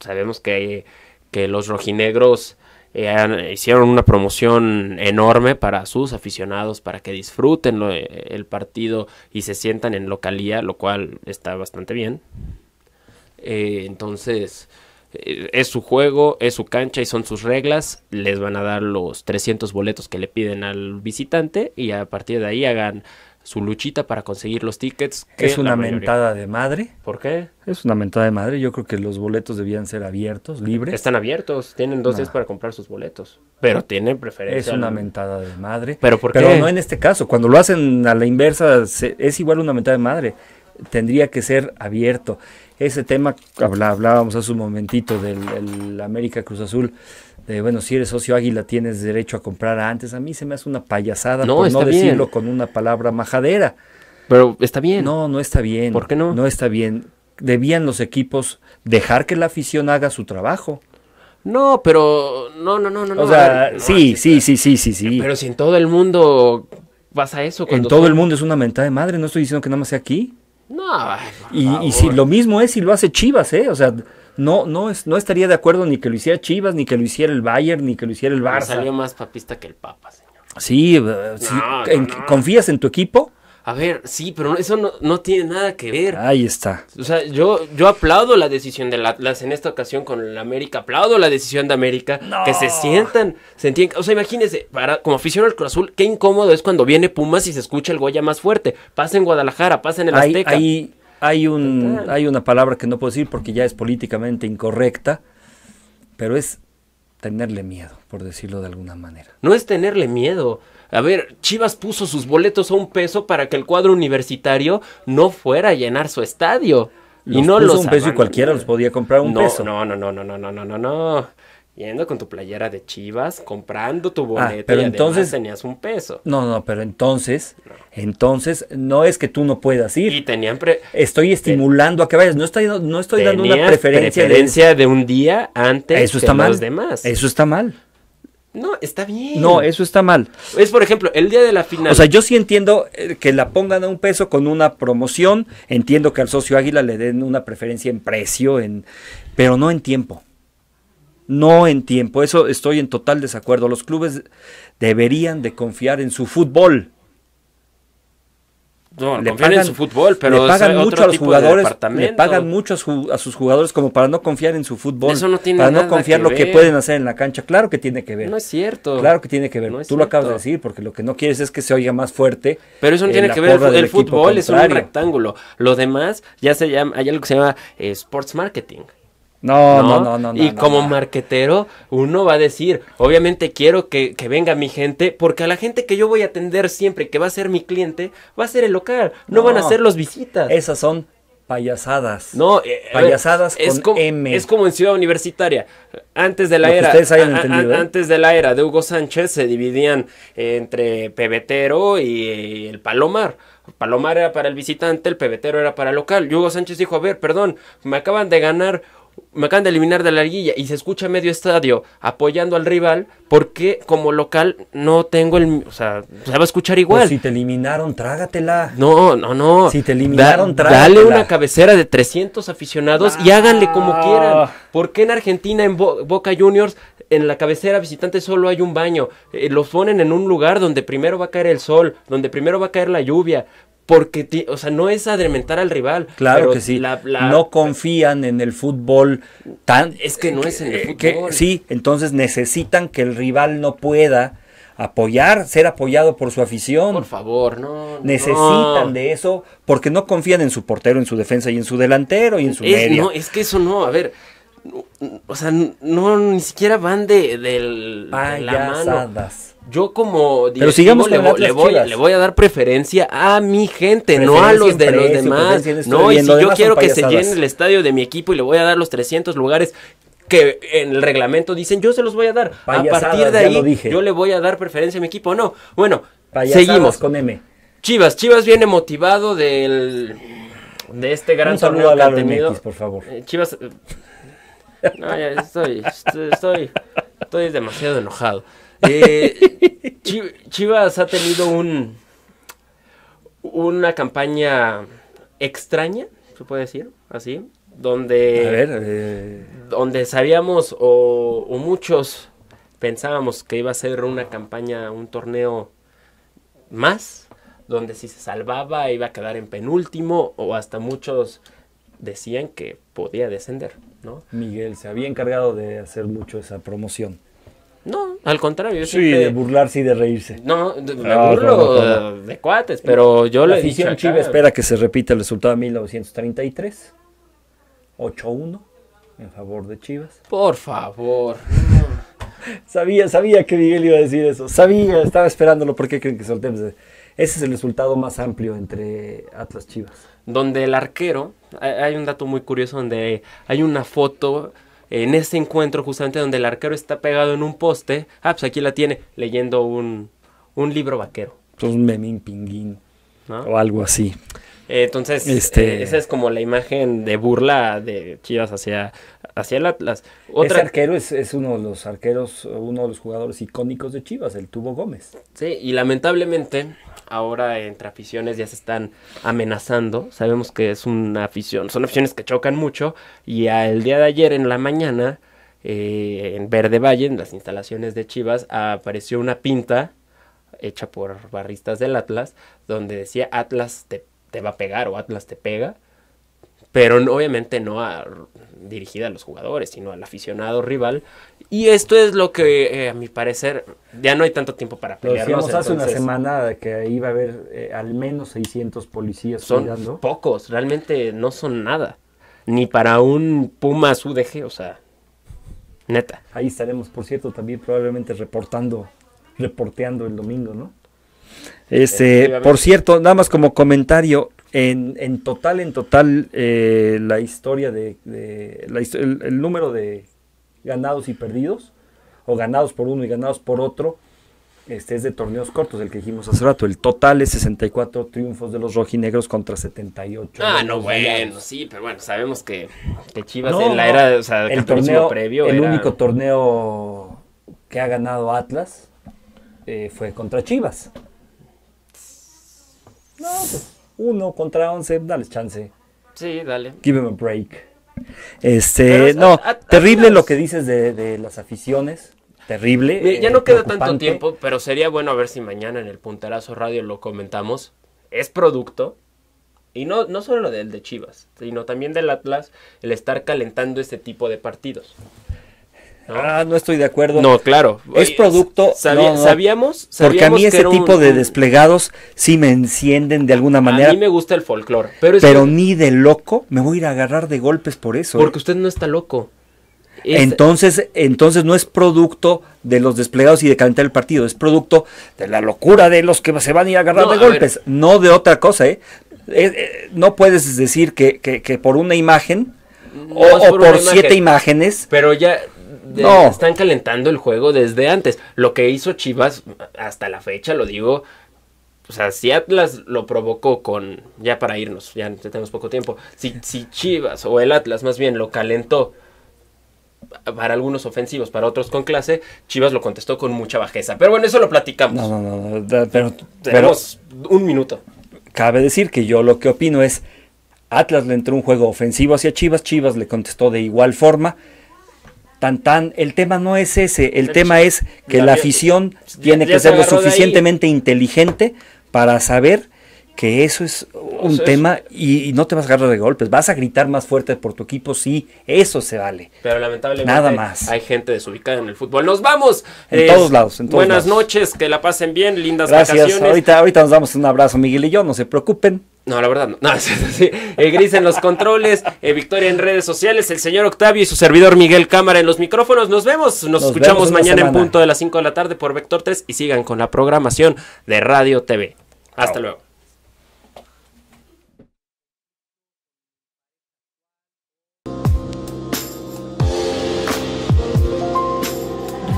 Sabemos que, que los rojinegros eh, hicieron una promoción enorme para sus aficionados, para que disfruten eh, el partido y se sientan en localía, lo cual está bastante bien. Eh, entonces, es su juego, es su cancha y son sus reglas. Les van a dar los 300 boletos que le piden al visitante y a partir de ahí hagan su luchita para conseguir los tickets. es una mentada de madre. ¿Por qué? Es una mentada de madre. Yo creo que los boletos debían ser abiertos, libres. Están abiertos, tienen dos días para comprar sus boletos. Pero tienen preferencia. Es una mentada de madre. Pero ¿por no en este caso. Cuando lo hacen a la inversa, es igual una mentada de madre. Tendría que ser abierto. Ese tema, hablábamos hace un momentito del América Cruz Azul bueno, si eres socio águila tienes derecho a comprar antes. A mí se me hace una payasada no, por no decirlo con una palabra majadera. Pero está bien. No, no está bien. ¿Por qué no? No está bien. Debían los equipos dejar que la afición haga su trabajo. No, pero no, no, no, no. O sea, sí, sí, sí, sí, sí, sí. Pero si en todo el mundo vas a eso. En todo el mundo es una mentada de madre. No estoy diciendo que nada más sea aquí. No. y, y, si lo mismo es si lo hace Chivas, ¿eh? O sea, no, no, no estaría de acuerdo ni que lo hiciera Chivas, ni que lo hiciera el Bayern, ni que lo hiciera el Barça. salió más papista que el Papa, señor. Sí, eh, ¿confías en tu equipo? A ver, sí, pero eso no, no, tiene nada que ver. Ahí está. O sea, yo, yo aplaudo la decisión de las en esta ocasión con el América, aplaudo la decisión de América, que se sientan, se entienden, o sea, imagínense, para, como afición al Cruz Azul, qué incómodo es cuando viene Pumas y se escucha el Goya más fuerte, pasa en Guadalajara, pasa en el ahí, Azteca. Ahí hay, un, hay una palabra que no puedo decir porque ya es políticamente incorrecta, pero es tenerle miedo, por decirlo de alguna manera. No es tenerle miedo. A ver, Chivas puso sus boletos a un peso para que el cuadro universitario no fuera a llenar su estadio. y no puso los un peso y cualquiera los podía comprar un peso. No, no, no, no, no, no, no, no, no yendo con tu playera de Chivas, comprando tu ah, boleto pero entonces tenías un peso. No, no, pero entonces, entonces no es que tú no puedas ir. Y tenían estoy estimulando a que vayas, no estoy no estoy dando una preferencia, preferencia de, un día antes Eso que los demás. Eso está mal. No, está bien. No, eso está mal. Es, por ejemplo, el día de la final. O sea, yo sí entiendo eh, que la pongan a un peso con una promoción. Entiendo que al socio Águila le den una preferencia en precio, en... pero no en tiempo no en tiempo. Eso estoy en total desacuerdo. Los clubes deberían de confiar en su fútbol. No, le pagan, en su fútbol, pero le pagan mucho a los jugadores, le pagan mucho a, sus jugadores como para no confiar en su fútbol, Eso no tiene para no confiar lo que pueden hacer en la cancha. Claro que tiene que ver. No es cierto. Claro que tiene que ver. Tú lo acabas de decir, porque lo que no quieres es que se oiga más fuerte. Pero eso no eh, tiene que ver. El, el fútbol es un rectángulo. Lo demás ya se llama, hay algo que se llama eh, sports marketing. No, no, no, no. y como marquetero, uno va a decir, obviamente quiero que, venga mi gente, porque a la gente que yo voy a atender siempre, que va a ser mi cliente, va a ser el local, no, van a ser los visitas. Esas son payasadas. No, eh, eh, payasadas es como, Es como en Ciudad Universitaria. Antes de la era, ustedes entendido, ¿eh? antes de la era de Hugo Sánchez se dividían entre Pebetero y el Palomar. Palomar era para el visitante, el pebetero era para el local. Y Hugo Sánchez dijo, a ver, perdón, me acaban de ganar me acaban de eliminar de la larguilla y se escucha medio estadio apoyando al rival, porque como local no tengo el... O sea, se va a escuchar pues igual. si te eliminaron, trágatela. No, no, no. Si te eliminaron, trágatela. Dale una cabecera de 300 aficionados y háganle como ah. quieran. ¿Por qué en Argentina, en Boca Juniors, en la cabecera visitante solo hay un baño? Eh, los ponen en un lugar donde primero va a caer el sol, donde primero va a caer la lluvia porque, o sea, no es adrementar al rival. Claro que sí. no confían en el fútbol tan... Es que no es en el eh, fútbol. Que, sí, entonces necesitan que el rival no pueda apoyar, ser apoyado por su afición. Por favor, no. Necesitan de eso porque no confían en su portero, en su defensa y en su delantero y en su es, No, es que eso no, a ver. o sea, no, ni siquiera van de, de la mano yo como Pero le, voy, le, voy, a dar preferencia a mi gente, no a los de los demás. No, y si yo quiero que se llene el estadio de mi equipo y le voy a dar los 300 lugares que en el reglamento dicen yo se los voy a dar. a partir de ahí yo le voy a dar preferencia a mi equipo. No, bueno, seguimos. con M. Chivas, Chivas viene motivado del de este gran saludo torneo que ha tenido. por favor. Eh, Chivas eh, estoy, estoy, estoy demasiado enojado. Eh, Chivas ha tenido un una campaña extraña, se puede decir, así, donde, eh. donde sabíamos o, o, muchos pensábamos que iba a ser una campaña, un torneo más, donde si se salvaba iba a quedar en penúltimo o hasta muchos decían que podía descender, ¿no? Miguel se había encargado de hacer mucho esa promoción. No, al contrario. sí, de burlarse y de reírse. No, de, me ah, burlo de cuates, pero yo la le afición Chiva espera que se repita el resultado de 1933. 8-1 en favor de Chivas. Por favor. sabía, sabía que Miguel iba a decir eso. Sabía, estaba esperándolo. porque creen que soltemos? Ese es el resultado más amplio entre Atlas Chivas. Donde el arquero, hay un dato muy curioso donde hay una foto en ese encuentro justamente donde el arquero está pegado en un poste, ah, pues aquí la tiene leyendo un, libro vaquero. Pues un memín pinguín o algo así. Eh, entonces, este, eh, esa es como la imagen de burla de Chivas hacia, Hacia el Atlas. Ese arquero es, uno de los arqueros, uno de los jugadores icónicos de Chivas, el Tubo Gómez. Sí, y lamentablemente ahora entre aficiones ya se están amenazando. Sabemos que es una afición, son aficiones que chocan mucho. Y al día de ayer en la mañana, eh, en Verde Valle, en las instalaciones de Chivas, apareció una pinta hecha por barristas del Atlas, donde decía Atlas te, te va a pegar o Atlas te pega pero obviamente no a dirigida a los jugadores, sino al aficionado rival. Y esto es lo que, eh, a mi parecer, ya no hay tanto tiempo para pelearnos. hace una semana que iba a haber eh, al menos 600 policías son pocos, realmente no son nada. Ni para un Pumas UDG, o sea, neta. Ahí estaremos, por cierto, también probablemente reportando, reporteando el domingo, ¿no? Este, eh, por cierto, nada más como comentario, en, en total, en total, eh, la historia de, el, número de ganados y perdidos, o ganados por uno y ganados por otro, este es de torneos cortos, el que dijimos hace rato. El total es 64 triunfos de los rojinegros contra 78. Ah, no, bueno, sí, pero bueno, sabemos que, Chivas en la era, o sea, el torneo previo. El único torneo que ha ganado Atlas eh, fue contra Chivas. No, pues, 1 contra 11, dale chance. Sí, dale. Give him a break. Este, no, terrible lo que dices de, las aficiones. Terrible. ya eh, no queda tanto tiempo, pero sería bueno a ver si mañana en el Punterazo Radio lo comentamos. Es producto, y no, no solo del de Chivas, sino también del Atlas, el estar calentando este tipo de partidos. ¿no? Ah, no estoy de acuerdo. No, claro. Es producto. Sabíamos, Porque a mí ese tipo de desplegados sí me encienden de alguna manera. A mí me gusta el folclore. Pero, pero ni de loco me voy a ir a agarrar de golpes por eso. ¿eh? Porque usted no está loco. Entonces, entonces no es producto de los desplegados y de calentar el partido, es producto de la locura de los que se van a ir a agarrar de golpes, no de otra cosa, ¿eh? eh, eh no puedes decir que, por una imagen o, por, siete imágenes. Pero ya, están calentando el juego desde antes. Lo que hizo Chivas hasta la fecha, lo digo, o sea, si Atlas lo provocó con, ya para irnos, ya tenemos poco tiempo, si, Chivas o el Atlas más bien lo calentó para algunos ofensivos, para otros con clase, Chivas lo contestó con mucha bajeza. Pero bueno, eso lo platicamos. No, no, no, pero, tenemos pero, un minuto. Cabe decir que yo lo que opino es, Atlas le entró un juego ofensivo hacia Chivas, Chivas le contestó de igual forma tan tan. El tema no es ese, el tema es que la afición tiene que ser lo suficientemente inteligente para saber que eso es un tema y, no te vas a agarrar de golpes, vas a gritar más fuerte por tu equipo, si eso se vale. Pero lamentablemente Nada más. hay gente desubicada en el fútbol. Nos vamos. En todos lados. buenas noches, que la pasen bien, lindas Gracias. vacaciones. Ahorita, ahorita nos damos un abrazo, Miguel y yo, no se preocupen. No, la verdad, no. Eh, Gris en los controles, eh, Victoria en redes sociales, el señor Octavio y su servidor Miguel Cámara en los micrófonos. Nos vemos, nos, escuchamos mañana en punto de las 5 de la tarde por Vector 3 y sigan con la programación de Radio TV. Hasta luego.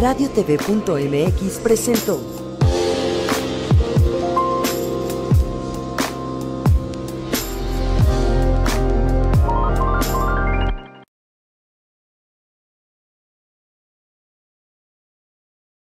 radiotv.mx presentó